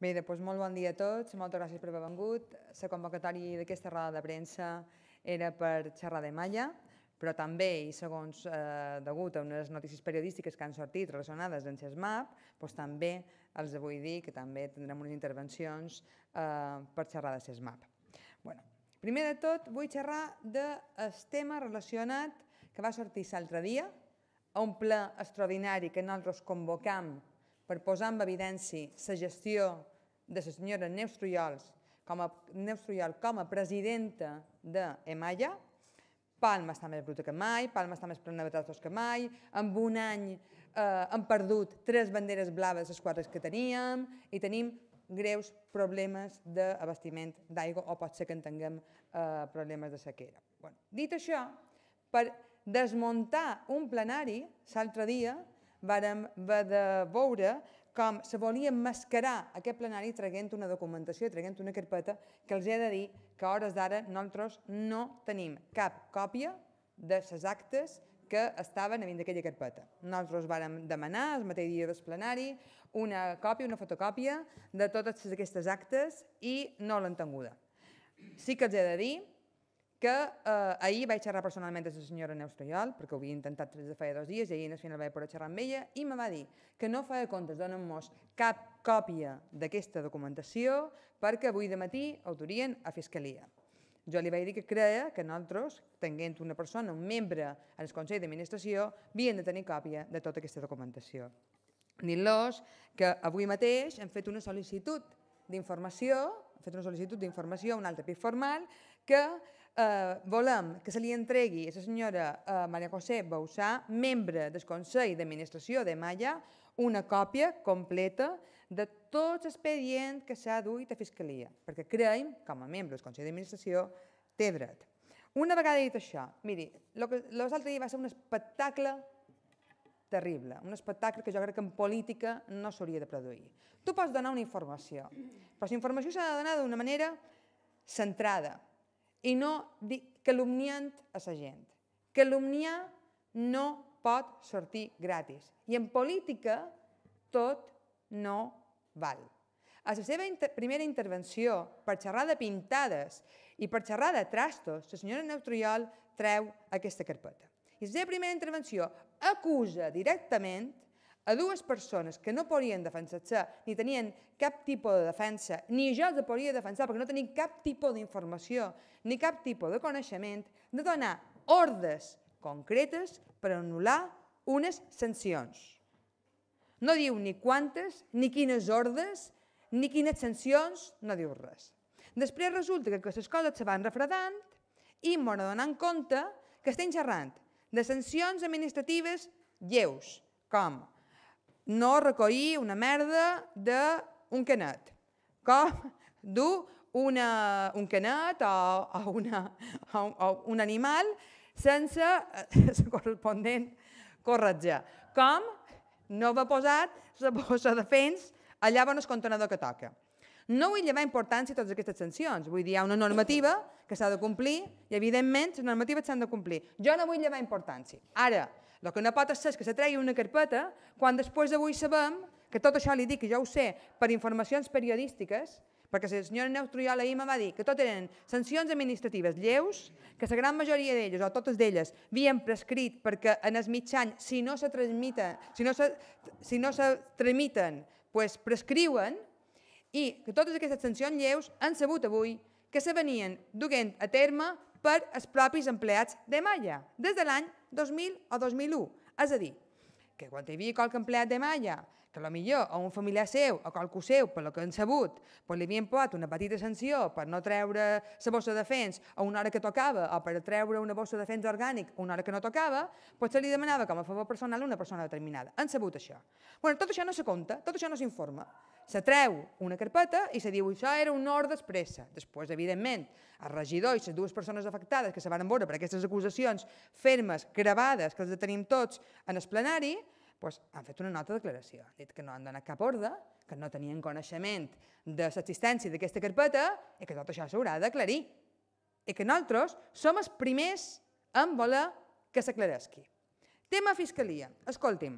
Bé, doncs molt bon dia a tots, moltes gràcies per haver vengut. La convocatòria d'aquesta roda de premsa era per xerrar de malla, però també, i segons eh, degut a unes notícies periodístiques que han sortit relacionades amb SESMAP, doncs també els vull dir que també tindrem unes intervencions eh, per xerrar de SESMAP. Bueno, primer de tot, vull xerrar del tema relacionat que va sortir l'altre dia, a un ple extraordinari que nosaltres convocam per posar en evidència la gestió de la senyora Neus Trujols com a, Neus Trujol com a presidenta d'Emaia, Palma està més bruta que mai, Palma està més plena de trastos que mai, amb un any eh, hem perdut tres banderes blaves, les quatre que teníem, i tenim greus problemes d'abastiment d'aigua o pot ser que en tinguem eh, problemes de sequera. Bueno, dit això, per desmuntar un plenari, l'altre dia vàrem de veure com se volia emmascarar aquest plenari traient una documentació, traient una carpeta, que els he de dir que a hores d'ara nosaltres no tenim cap còpia de les actes que estaven dins d'aquella carpeta. Nosaltres vam demanar, el mateix dia del plenari, una còpia, una fotocòpia de totes aquestes actes i no l'han tinguda. Sí que els he de dir que eh, ahir vaig xerrar personalment amb la senyora Neus Toyol, perquè ho havia intentat des de feia dos dies, i ahir al final vaig poder xerrar amb ella, i me va dir que no feia comptes, donen-nos cap còpia d'aquesta documentació, perquè avui de matí autorien a Fiscalia. Jo li vaig dir que creia que nosaltres, tenint una persona, un membre en el Consell d'Administració, havien de tenir còpia de tota aquesta documentació. Ni los que avui mateix hem fet una sol·licitud d'informació, hem fet una sol·licitud d'informació, a un altre pic formal, que eh, volem que se li entregui a la senyora eh, Maria José Bausà, membre del Consell d'Administració de Malla, una còpia completa de tots els expedients que s'ha duit a Fiscalia, perquè creiem, com a membre del Consell d'Administració, té dret. Una vegada dit això, miri, l'altre dia va ser un espectacle terrible, un espectacle que jo crec que en política no s'hauria de produir. Tu pots donar una informació, però la informació s'ha de donar d'una manera centrada, i no calumniant a la gent. Calumniar no pot sortir gratis. I en política tot no val. A la seva inter primera intervenció, per xerrar de pintades i per xerrar de trastos, la senyora Neutriol treu aquesta carpeta. I la seva primera intervenció acusa directament a dues persones que no podien defensar-se, ni tenien cap tipus de defensa, ni jo els podia defensar perquè no tenien cap tipus d'informació, ni cap tipus de coneixement, de donar ordres concretes per anul·lar unes sancions. No diu ni quantes, ni quines ordres, ni quines sancions, no diu res. Després resulta que aquestes coses se van refredant i m'ho donant compte que estem xerrant de sancions administratives lleus, com no recollir una merda d'un canet. Com dur una, un canet o, o, una, o, o un animal sense eh, la correspondent corretja. Com no va posat la bossa de fens allà on el contenedor que toca. No hi llevar importància a totes aquestes sancions. Vull dir, hi ha una normativa que s'ha de complir i, evidentment, les normatives s'han de complir. Jo no vull llevar importància. Ara, el que no pot ser és que se tregui una carpeta quan després d'avui sabem que tot això li dic, que jo ho sé, per informacions periodístiques, perquè la senyora Neus Trujol ahir me va dir que tot eren sancions administratives lleus, que la gran majoria d'elles, o totes d'elles, havien prescrit perquè en el mitjany, si no se transmiten, si no se, si no se tramiten, pues prescriuen, i que totes aquestes sancions lleus han sabut avui que se venien duent a terme per els propis empleats de Malla, des de l'any 2000 o 2001. És a dir, que quan hi havia qualque empleat de malla que la millor a un familiar seu, a qualcú seu, per lo que han sabut, pues li havien posat una petita sanció per no treure la bossa de defens a una hora que tocava o per treure una bossa de defens orgànic a una hora que no tocava, pues se li demanava com a favor personal una persona determinada. Han sabut això. Bueno, tot això no se compta, tot això no s'informa. Se treu una carpeta i se diu això era un ordre expressa. Després, evidentment, el regidor i les dues persones afectades que se van veure per aquestes acusacions fermes, gravades, que les tenim tots en el plenari, doncs han fet una nota de declaració, han dit que no han donat cap ordre, que no tenien coneixement de l'existència d'aquesta carpeta i que tot això s'haurà d'aclarir. I que nosaltres som els primers en voler que s'aclaresqui. Tema fiscalia. Escolti'm,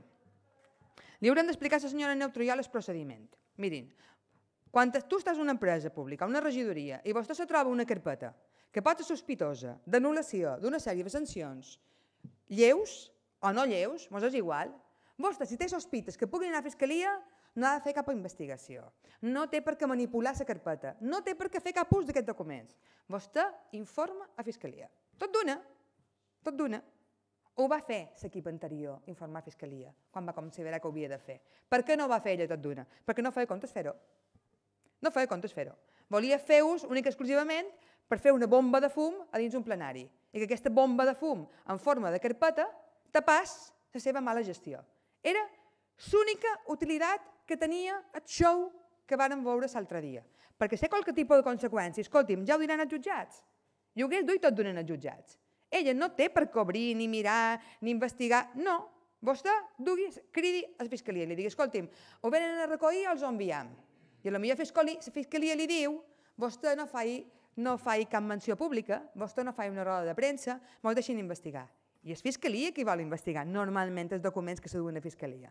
li haurem d'explicar a la senyora Neutroial el procediment. Mirin, quan tu estàs en una empresa pública, una regidoria, i vostè se troba una carpeta que pot ser sospitosa d'anul·lació d'una sèrie de sancions, lleus o no lleus, mos és igual, Vostè, si té sospites que puguin anar a fiscalia, no ha de fer cap investigació. No té per què manipular la carpeta. No té per què fer cap ús d'aquests documents. Vostè informa a fiscalia. Tot d'una. Tot d'una. Ho va fer l'equip anterior, informar a fiscalia, quan va considerar que ho havia de fer. Per què no va fer ella tot d'una? Perquè no feia comptes fer-ho. No feia comptes fer-ho. Volia fer ús únic exclusivament per fer una bomba de fum a dins un plenari. I que aquesta bomba de fum en forma de carpeta tapàs la seva mala gestió. Era l'única utilitat que tenia el show que varen veure l'altre dia. Perquè sé qualque tipus de conseqüències, escolti'm, ja ho diran els jutjats. ho hagués tot donant els jutjats. Ella no té per cobrir, ni mirar, ni investigar, no. Vostè dugui, cridi a la fiscalia i li digui, escolti'm, o venen a recollir o els enviam. I a la millor fiscalia, la fiscalia li diu, vostè no faig no fai cap menció pública, vostè no faig una roda de premsa, m'ho deixin investigar. I és fiscalia qui vol investigar, normalment els documents que se duen a fiscalia.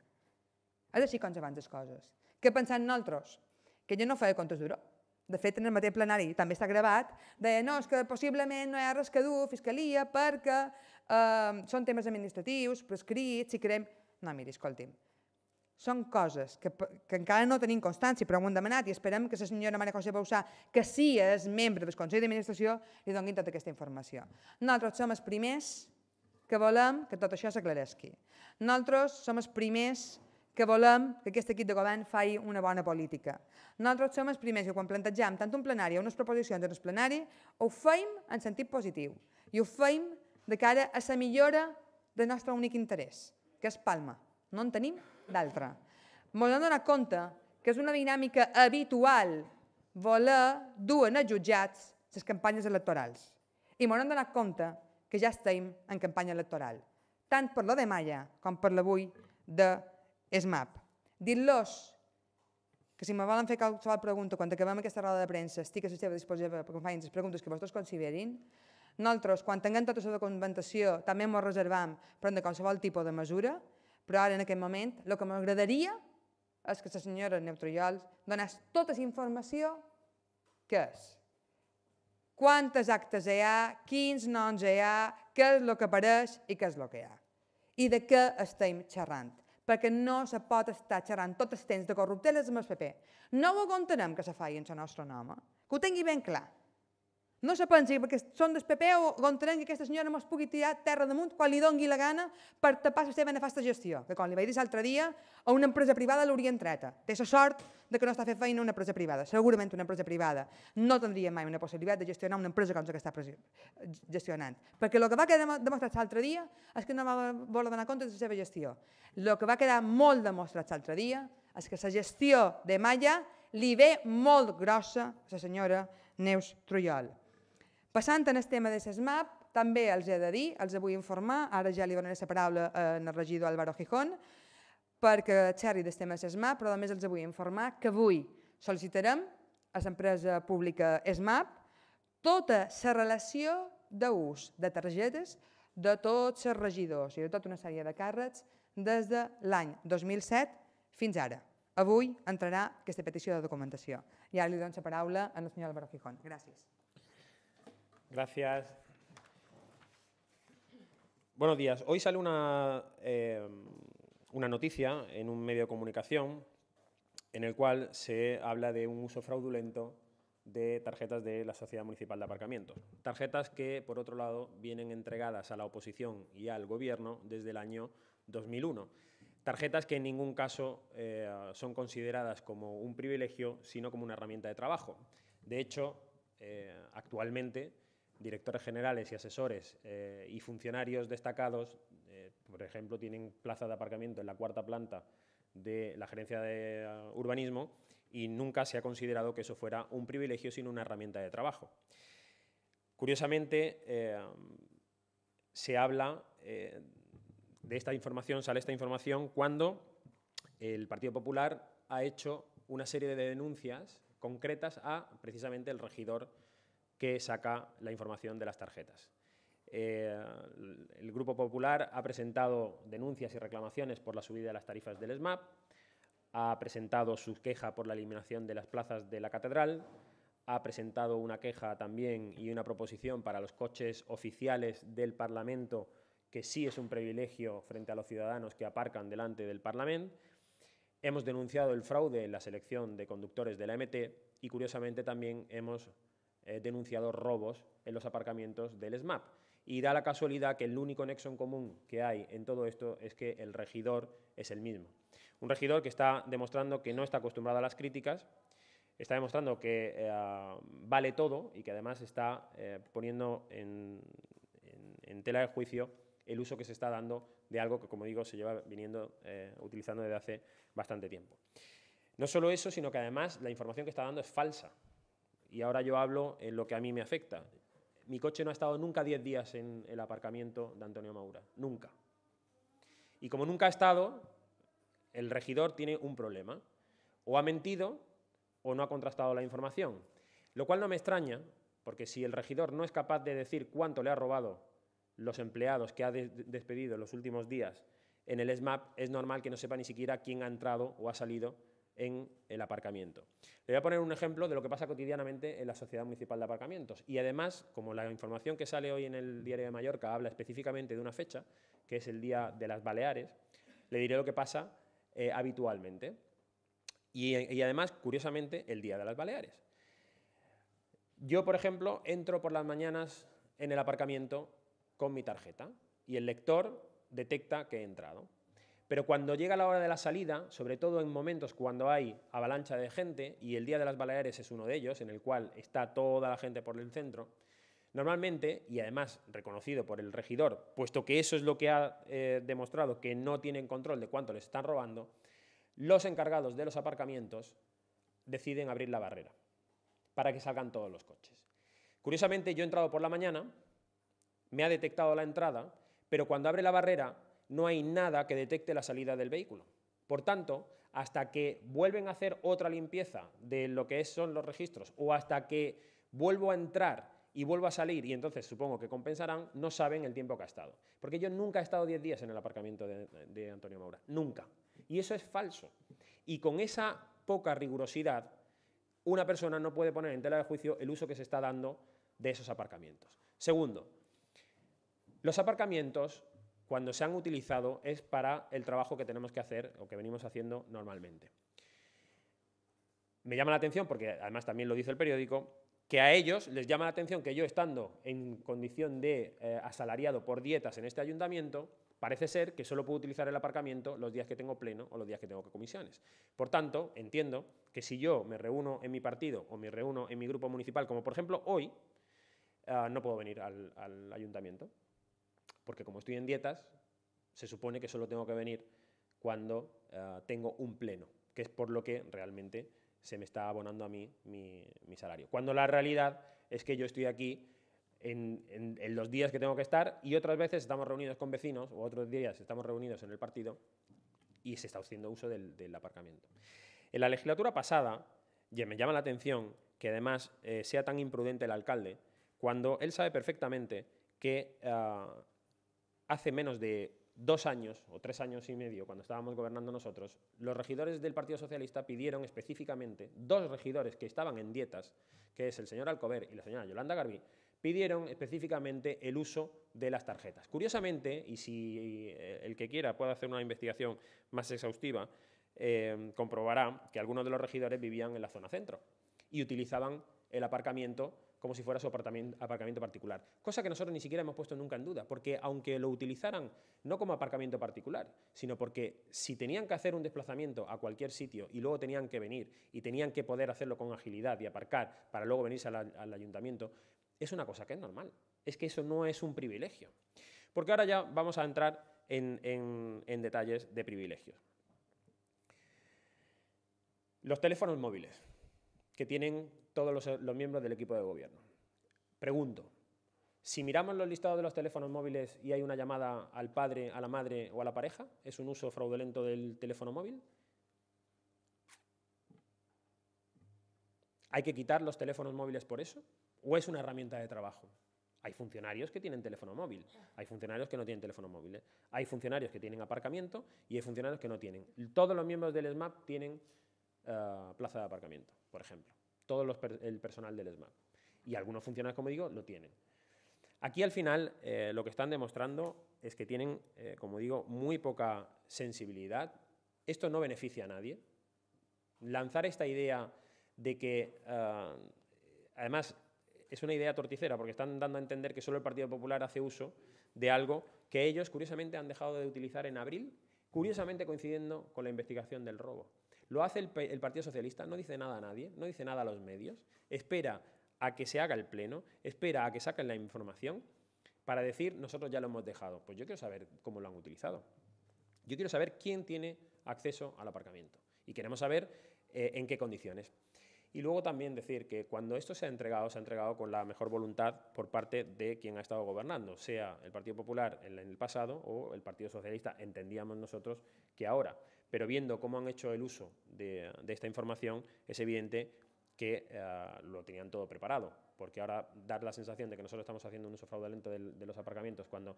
És així com les coses. Què pensant nosaltres? Que jo no feia comptes d'euro. De fet, en el mateix plenari també està gravat, deia, no, és que possiblement no hi ha res que dur, fiscalia, perquè eh, són temes administratius, prescrits, si creem... No, miri, escolti'm, són coses que, que encara no tenim constància, però ho hem demanat i esperem que la senyora Maria José Bausà, que sí és membre del Consell d'Administració, li doni tota aquesta informació. Nosaltres som els primers que volem que tot això s'aclaresqui. Nosaltres som els primers que volem que aquest equip de govern faci una bona política. Nosaltres som els primers que quan plantegem tant un plenari o unes proposicions en el plenari, ho feim en sentit positiu i ho feim de cara a la millora del nostre únic interès, que és Palma. No en tenim d'altre. Ens hem donat compte que és una dinàmica habitual voler dur en els jutjats les campanyes electorals. I ens hem donat compte que ja estem en campanya electoral, tant per la de Maia com per l'avui de ESMAP. dit los que si me volen fer qualsevol pregunta quan acabem aquesta roda de premsa, estic a la seva disposició perquè em facin les preguntes que vostres considerin. Nosaltres, quan tinguem tota la documentació, també ens reservam de qualsevol tipus de mesura, però ara en aquest moment el que m'agradaria és que la senyora Neutroyol donés tota la informació que és quantes actes hi ha, quins noms hi ha, què és el que apareix i què és el que hi ha. I de què estem xerrant perquè no se pot estar xerrant tot el temps de corrupteles amb el PP. No ho aguantarem que se faci en el nostre nom, eh? que ho tingui ben clar. No se pensi, perquè són del PP o l'entenem que aquesta senyora mos pugui tirar terra damunt quan li dongui la gana per tapar la seva nefasta gestió, que com li vaig dir l'altre dia, a una empresa privada l'hauria treta. Té la sort de que no està fent feina una empresa privada. Segurament una empresa privada no tindria mai una possibilitat de gestionar una empresa com la que està gestionant. Perquè el que va quedar demostrat l'altre dia és que no va voler donar compte de la seva gestió. El que va quedar molt demostrat l'altre dia és que la gestió de Malla li ve molt grossa a la senyora Neus Trullol. Passant en el tema de SESMAP, també els he de dir, els vull informar, ara ja li donaré la paraula al eh, regidor Álvaro Gijón, perquè xerri del tema SESMAP, però a més els vull informar que avui sol·licitarem a l'empresa pública SMAP tota la relació d'ús de targetes de tots els regidors i de tota una sèrie de càrrecs des de l'any 2007 fins ara. Avui entrarà aquesta petició de documentació. I ara li dono la paraula al senyor Álvaro Gijón. Gràcies. Gracias. Buenos días. Hoy sale una, eh, una noticia en un medio de comunicación en el cual se habla de un uso fraudulento de tarjetas de la Sociedad Municipal de Aparcamiento. Tarjetas que, por otro lado, vienen entregadas a la oposición y al Gobierno desde el año 2001. Tarjetas que en ningún caso eh, son consideradas como un privilegio, sino como una herramienta de trabajo. De hecho, eh, actualmente directores generales y asesores eh, y funcionarios destacados, eh, por ejemplo, tienen plaza de aparcamiento en la cuarta planta de la gerencia de eh, urbanismo y nunca se ha considerado que eso fuera un privilegio sino una herramienta de trabajo. Curiosamente, se habla de esta información, sale esta información cuando el Partido Popular ha hecho una serie de denuncias concretas a precisamente el regidor que saca la información de las tarjetas. Eh, el Grupo Popular ha presentado denuncias y reclamaciones por la subida de las tarifas del SMAP, ha presentado su queja por la eliminación de las plazas de la catedral, ha presentado una queja también y una proposición para los coches oficiales del Parlamento, que sí es un privilegio frente a los ciudadanos que aparcan delante del Parlamento. Hemos denunciado el fraude en la selección de conductores de la MT y, curiosamente, también hemos eh, denunciado robos en los aparcamientos del SMAP. Y da la casualidad que el único nexo en común que hay en todo esto es que el regidor es el mismo. Un regidor que está demostrando que no está acostumbrado a las críticas, está demostrando que eh, vale todo y que además está eh, poniendo en, en, tela de juicio el uso que se está dando de algo que, como digo, se lleva viniendo, eh, utilizando desde hace bastante tiempo. No solo eso, sino que además la información que está dando es falsa y ahora yo hablo en lo que a mí me afecta. Mi coche no ha estado nunca 10 días en el aparcamiento de Antonio Maura, nunca. Y como nunca ha estado, el regidor tiene un problema. O ha mentido o no ha contrastado la información. Lo cual no me extraña, porque si el regidor no es capaz de decir cuánto le ha robado los empleados que ha despedido en los últimos días en el SMAP, es normal que no sepa ni siquiera quién ha entrado o ha salido en el aparcamiento. Le voy a poner un ejemplo de lo que pasa cotidianamente en la Sociedad Municipal de Aparcamientos. Y además, como la información que sale hoy en el Diario de Mallorca habla específicamente de una fecha, que es el Día de las Baleares, le diré lo que pasa eh, habitualmente. y además, curiosamente, el Día de las Baleares. Yo, por ejemplo, entro por las mañanas en el aparcamiento con mi tarjeta y el lector detecta que he entrado. Pero cuando llega la hora de la salida, sobre todo en momentos cuando hay avalancha de gente, y el Día de las Baleares es uno de ellos, en el cual está toda la gente por el centro, normalmente, y además reconocido por el regidor, puesto que eso es lo que ha eh, demostrado que no tienen control de cuánto les están robando, los encargados de los aparcamientos deciden abrir la barrera para que salgan todos los coches. Curiosamente, yo he entrado por la mañana, me ha detectado la entrada, pero cuando abre la barrera no hay nada que detecte la salida del vehículo. Por tanto, hasta que vuelven a hacer otra limpieza de lo que son los registros o hasta que vuelvo a entrar y vuelvo a salir y entonces supongo que compensarán, no saben el tiempo que ha estado. Porque yo nunca he estado 10 días en el aparcamiento de, de Antonio Maura, nunca. Y eso es falso. Y con esa poca rigurosidad, una persona no puede poner en tela de juicio el uso que se está dando de esos aparcamientos. Segundo, los aparcamientos cuando se han utilizado es para el trabajo que tenemos que hacer o que venimos haciendo normalmente. Me llama la atención, porque además también lo dice el periódico, que a ellos les llama la atención que yo estando en condición de eh, asalariado por dietas en este ayuntamiento, parece ser que solo puedo utilizar el aparcamiento los días que tengo pleno o los días que tengo comisiones. Por tanto, entiendo que si yo me reúno en mi partido o me reúno en mi grupo municipal, como por ejemplo hoy, ah, no puedo venir al ayuntamiento porque como estoy en dietas, se supone que solo tengo que venir cuando eh, tengo un pleno, que es por lo que realmente se me está abonando a mí mi, salario. Cuando la realidad es que yo estoy aquí en, los días que tengo que estar y otras veces estamos reunidos con vecinos o otros días estamos reunidos en el partido y se está haciendo uso del, aparcamiento. En la legislatura pasada, ya me llama la atención que además eh, sea tan imprudente el alcalde cuando él sabe perfectamente que eh, hace menos de dos años o tres años y medio, cuando estábamos gobernando nosotros, los regidores del Partido Socialista pidieron específicamente, dos regidores que estaban en dietas, que es el señor Alcover y la señora Yolanda Garbí, pidieron específicamente el uso de las tarjetas. Curiosamente, y si eh, el que quiera puede hacer una investigación más exhaustiva, eh, comprobará que algunos de los regidores vivían en la zona centro y utilizaban el aparcamiento como si fuera su aparcamiento particular. Cosa que nosotros ni siquiera hemos puesto nunca en duda, porque aunque lo utilizaran no como aparcamiento particular, sino porque si tenían que hacer un desplazamiento a cualquier sitio y luego tenían que venir y tenían que poder hacerlo con agilidad y aparcar para luego venirse al, ayuntamiento, es una cosa que es normal. Es que eso no es un privilegio. Porque ahora ya vamos a entrar en detalles de privilegios. Los teléfonos móviles que tienen todos los, miembros del equipo de gobierno. Pregunto, si miramos los listados de los teléfonos móviles y hay una llamada al padre, a la madre o a la pareja, ¿es un uso fraudulento del teléfono móvil? ¿Hay que quitar los teléfonos móviles por eso? ¿O es una herramienta de trabajo? Hay funcionarios que tienen teléfono móvil, hay funcionarios que no tienen teléfono móvil, ¿eh? hay funcionarios que tienen aparcamiento y hay funcionarios que no tienen. Todos los miembros del SMAP tienen eh, plaza de aparcamiento, por ejemplo. Todo el personal del SMAP. Y algunos funcionarios, como digo, lo tienen. Aquí al final eh, lo que están demostrando es que tienen, eh, como digo, muy poca sensibilidad. Esto no beneficia a nadie. Lanzar esta idea de que, además, es una idea torticera, porque están dando a entender que solo el Partido Popular hace uso de algo que ellos, curiosamente, han dejado de utilizar en abril, curiosamente coincidiendo con la investigación del robo. Lo hace el, Partido Socialista, no dice nada a nadie, no dice nada a los medios, espera a que se haga el pleno, espera a que saquen la información para decir nosotros ya lo hemos dejado. Pues yo quiero saber cómo lo han utilizado. Yo quiero saber quién tiene acceso al aparcamiento y queremos saber eh, en qué condiciones. Y luego también decir que cuando esto se ha entregado, se ha entregado con la mejor voluntad por parte de quien ha estado gobernando, sea el Partido Popular en el pasado o el Partido Socialista, entendíamos nosotros que ahora pero viendo cómo han hecho el uso de, esta información, es evidente que eh, lo tenían todo preparado, porque ahora dar la sensación de que nosotros estamos haciendo un uso fraudulento de, de los aparcamientos cuando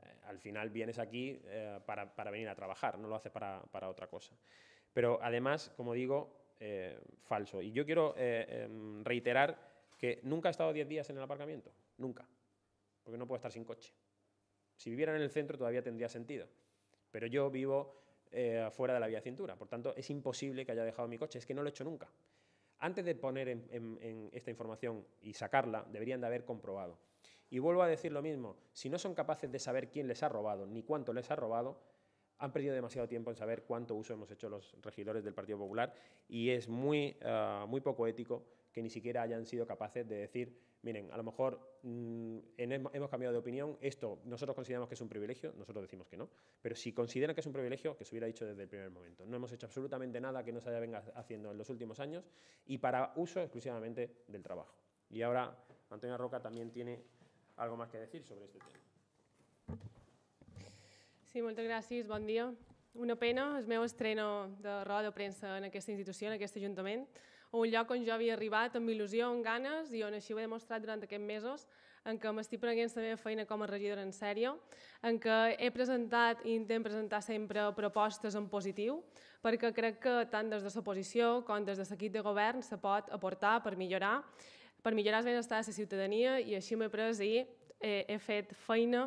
eh, al final vienes aquí eh, para, venir a trabajar, no lo haces para, otra cosa. Pero además, como digo, falso. Y yo quiero em, reiterar que nunca he estado 10 días en el aparcamiento, nunca, porque no puedo estar sin coche. Si viviera en el centro todavía tendría sentido, pero yo vivo eh, fuera de la vía cintura. Por tanto, es imposible que haya dejado mi coche, es que no lo he hecho nunca. Antes de poner en, esta información y sacarla, deberían de haber comprobado. Y vuelvo a decir lo mismo, si no son capaces de saber quién les ha robado ni cuánto les ha robado, han perdido demasiado tiempo en saber cuánto uso hemos hecho los regidores del Partido Popular y es muy, ah, muy poco ético que ni siquiera hayan sido capaces de decir miren, a lo mejor mm, hemos cambiado de opinión, esto nosotros consideramos que es un privilegio, nosotros decimos que no, pero si consideran que es un privilegio, que se hubiera dicho desde el primer momento. No hemos hecho absolutamente nada que no se haya venido haciendo en los últimos años y para uso exclusivamente del trabajo. Y ahora Antonio Roca también tiene algo más que decir sobre este tema. Sí, muchas gracias, buen día. Una pena, es meu estreno de roda de en esta institución, en este ayuntamiento. un lloc on jo havia arribat amb il·lusió, amb ganes, i on així ho he demostrat durant aquests mesos, en què m'estic prenent la meva feina com a regidora en sèrio, en què he presentat i intent presentar sempre propostes en positiu, perquè crec que tant des de l'oposició com des de l'equip de govern se pot aportar per millorar, per millorar el benestar de la ciutadania i així m'he pres i he, eh, he fet feina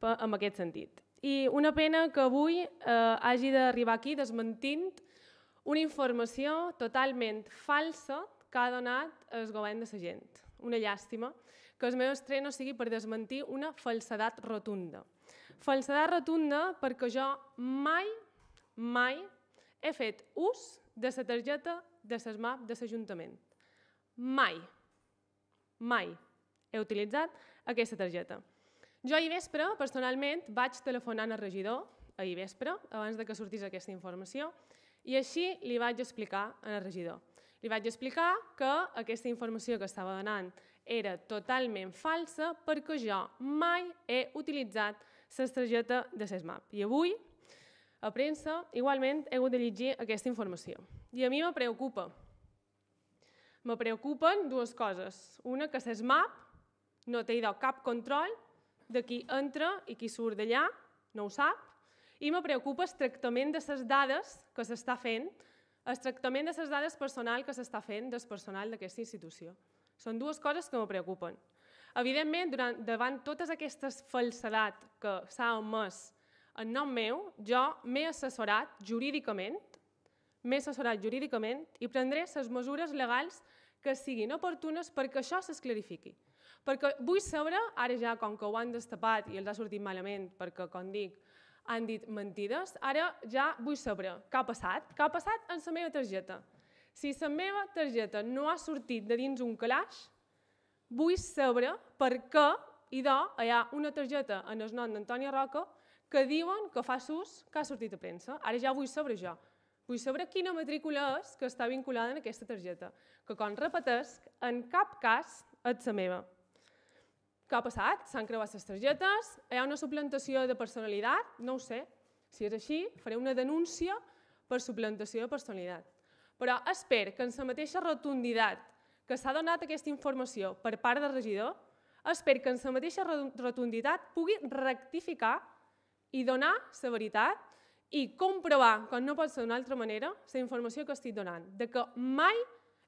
en aquest sentit. I una pena que avui eh, hagi d'arribar aquí desmentint una informació totalment falsa que ha donat el govern de la gent. Una llàstima que el meu estreno sigui per desmentir una falsedat rotunda. Falsedat rotunda perquè jo mai, mai he fet ús de la targeta de l'ESMAP de l'Ajuntament. Mai, mai he utilitzat aquesta targeta. Jo ahir vespre, personalment, vaig telefonant al regidor, ahir vespre, abans de que sortís aquesta informació, i així li vaig explicar al regidor. Li vaig explicar que aquesta informació que estava donant era totalment falsa perquè jo mai he utilitzat la targeta de SESMAP. I avui, a premsa, igualment he hagut de llegir aquesta informació. I a mi me preocupa. Me preocupen dues coses. Una, que SESMAP no té cap control de qui entra i qui surt d'allà, no ho sap, i me preocupa el tractament de les dades que s'està fent, el tractament de les dades personal que s'està fent del personal d'aquesta institució. Són dues coses que me preocupen. Evidentment, durant, davant totes aquestes falsedat que s'ha omès en nom meu, jo m'he assessorat jurídicament, m'he assessorat jurídicament i prendré les mesures legals que siguin oportunes perquè això s'esclarifiqui. Perquè vull saber, ara ja com que ho han destapat i els ha sortit malament, perquè, com dic, han dit mentides, ara ja vull saber què ha passat, què ha passat amb la meva targeta. Si la meva targeta no ha sortit de dins un calaix, vull saber per què i de, hi ha una targeta en el nom d'Antònia Roca que diuen que fa sus que ha sortit a premsa. Ara ja vull saber jo. Vull saber quina matrícula és que està vinculada en aquesta targeta, que com repetesc, en cap cas és la meva. Què ha passat? S'han creuat les targetes, hi ha una suplantació de personalitat, no ho sé. Si és així, faré una denúncia per suplantació de personalitat. Però espero que en la mateixa rotunditat que s'ha donat aquesta informació per part del regidor, espero que en la mateixa rotunditat pugui rectificar i donar la veritat i comprovar, com no pot ser d'una altra manera, la informació que estic donant, de que mai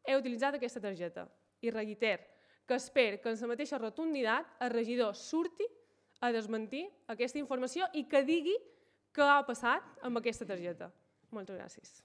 he utilitzat aquesta targeta. I reitero, que espero que en la mateixa rotunditat el regidor surti a desmentir aquesta informació i que digui què ha passat amb aquesta targeta. Moltes gràcies.